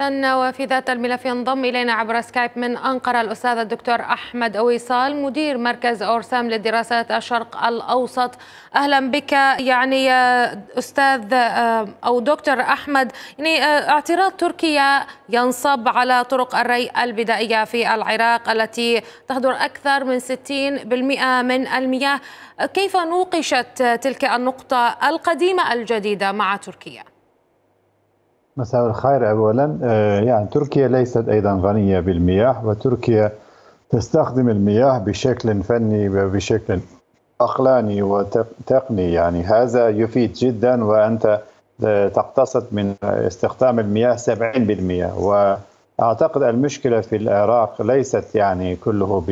إذا وفي ذات الملف ينضم إلينا عبر سكايب من أنقرة الأستاذ الدكتور أحمد أويصال مدير مركز أورسام للدراسات الشرق الأوسط أهلا بك يعني آه، أستاذ آه، أو دكتور أحمد يعني آه، اعتراض تركيا ينصب على طرق الري البدائية في العراق التي تهدر أكثر من 60% من المياه كيف نوقشت تلك النقطة القديمة الجديدة مع تركيا؟ مساء الخير اولا آه، يعني تركيا ليست ايضا غنيه بالمياه وتركيا تستخدم المياه بشكل فني وبشكل عقلاني وتقني يعني هذا يفيد جدا وانت آه، تقتصد من استخدام المياه 70% واعتقد المشكله في العراق ليست يعني كله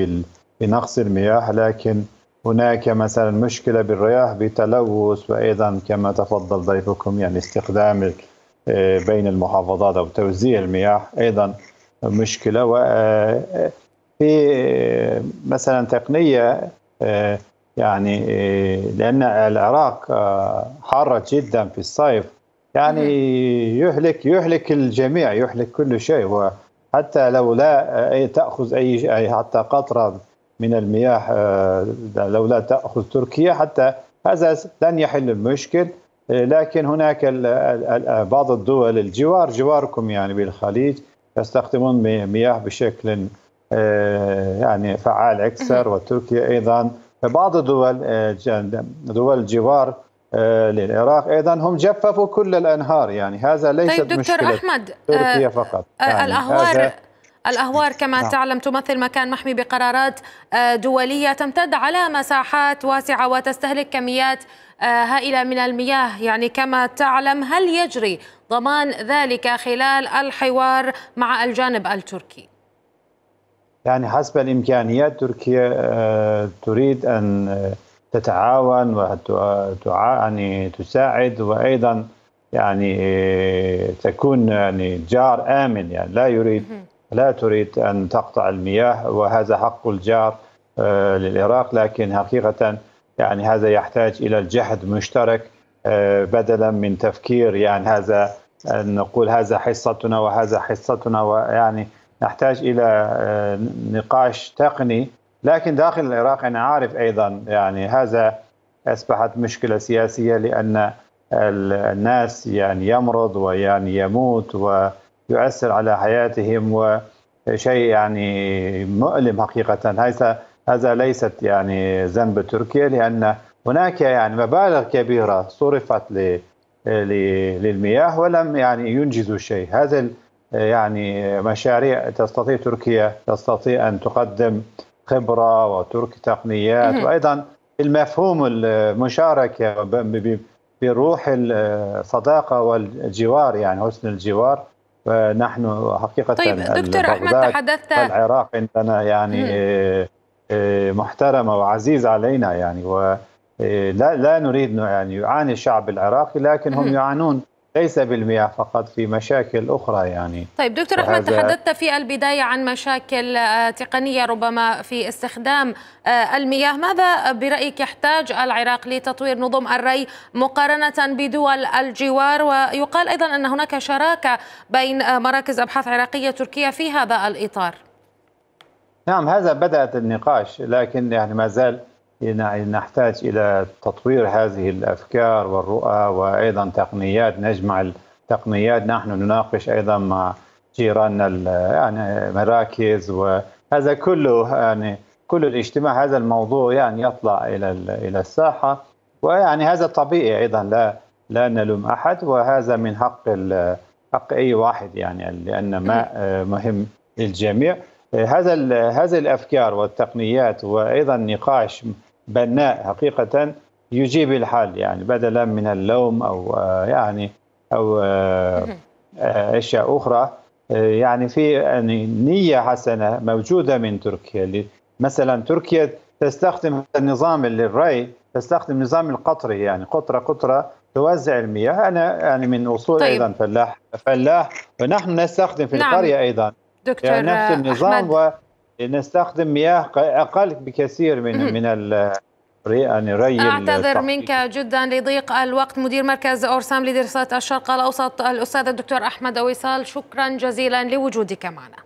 بنقص المياه لكن هناك مثلا مشكله بالرياح بتلوث وايضا كما تفضل ضيفكم يعني استخدام بين المحافظات أو توزيع المياه أيضا مشكلة وفي آه، مثلا تقنية آه، يعني آه، لأن العراق حارة جدا في الصيف يعني يهلك يهلك الجميع يهلك كل شيء وحتى لو لا تأخذ أي حتى قطرة من المياه لو لا تأخذ تركيا حتى هذا لن يحل المشكل لكن هناك بعض الدول الجوار جواركم يعني بالخليج يستخدمون مياه بشكل آه، يعني فعال اكثر وتركيا ايضا بعض الدول آه، دول الجوار آه، للعراق ايضا هم جففوا كل الانهار يعني هذا ليس طيب دكتور مشكله احمد تركيا فقط يعني الاهوار الأهوار نعم. كما نعم. تعلم تمثل مكان محمي بقرارات آه، دولية تمتد على مساحات واسعة وتستهلك كميات آه، هائلة من المياه يعني كما تعلم هل يجري ضمان ذلك خلال الحوار مع الجانب التركي؟ يعني حسب الإمكانيات تركيا آه، تريد أن تتعاون وتعاني تساعد وأيضا يعني تكون يعني جار آمن يعني لا يريد لا تريد أن تقطع المياه وهذا حق الجار آه، للعراق لكن حقيقة يعني هذا يحتاج إلى الجهد مشترك آه، بدلا من تفكير يعني هذا أن آه، نقول هذا حصتنا وهذا حصتنا ويعني نحتاج إلى نقاش تقني لكن داخل العراق أنا عارف أيضا يعني هذا أصبحت مشكلة سياسية لأن الناس يعني يمرض ويعني يموت و يؤثر على حياتهم وشيء يعني مؤلم حقيقة هذا هذا ليست يعني ذنب تركيا لأن هناك يعني مبالغ كبيرة صرفت للمياه ولم يعني ينجزوا شيء هذا يعني مشاريع تستطيع تركيا تستطيع أن تقدم خبرة وترك تقنيات وأيضا المفهوم المشاركة بروح الصداقة والجوار يعني حسن الجوار فنحن حقيقة طيب دكتور أحمد تحدثت العراق عندنا يعني آه، آه، محترمة وعزيز علينا يعني ولا آه، لا نريد يعني يعاني الشعب العراقي لكن هم يعانون ليس بالمياه فقط في مشاكل أخرى يعني طيب دكتور أحمد تحدثت في البداية عن مشاكل آه، تقنية ربما في استخدام آه، المياه ماذا برأيك يحتاج العراق لتطوير نظم الري مقارنة بدول الجوار ويقال أيضا أن هناك شراكة بين آه، مراكز أبحاث عراقية تركية في هذا الإطار نعم هذا بدأت النقاش لكن يعني ما زال يعني نحتاج إلى تطوير هذه الأفكار والرؤى وأيضا تقنيات نجمع التقنيات نحن نناقش أيضا مع جيراننا يعني مراكز وهذا كله يعني كل الاجتماع هذا الموضوع يعني يطلع الى الى الساحه ويعني هذا طبيعي ايضا لا لا نلوم احد وهذا من حق حق اي واحد يعني لان ما مهم للجميع هذا هذه الافكار والتقنيات وايضا نقاش بناء حقيقة يجيب الحل يعني بدلا من اللوم أو آه، يعني أو آه، آه، أشياء أخرى يعني في يعني نية حسنة موجودة من تركيا مثلا تركيا تستخدم النظام للري تستخدم نظام القطري يعني قطرة قطرة توزع المياه أنا يعني من أصول طيب. أيضا فلاح فلاح ونحن نستخدم في نعم. القرية أيضا دكتور يعني نفس النظام أحمد. و نستخدم مياه اقل بكثير من من يعني, يعني ري اعتذر التحقيق. منك جدا لضيق الوقت مدير مركز اورسام لدراسات الشرق الاوسط الاستاذ الدكتور احمد اويصال شكرا جزيلا لوجودك معنا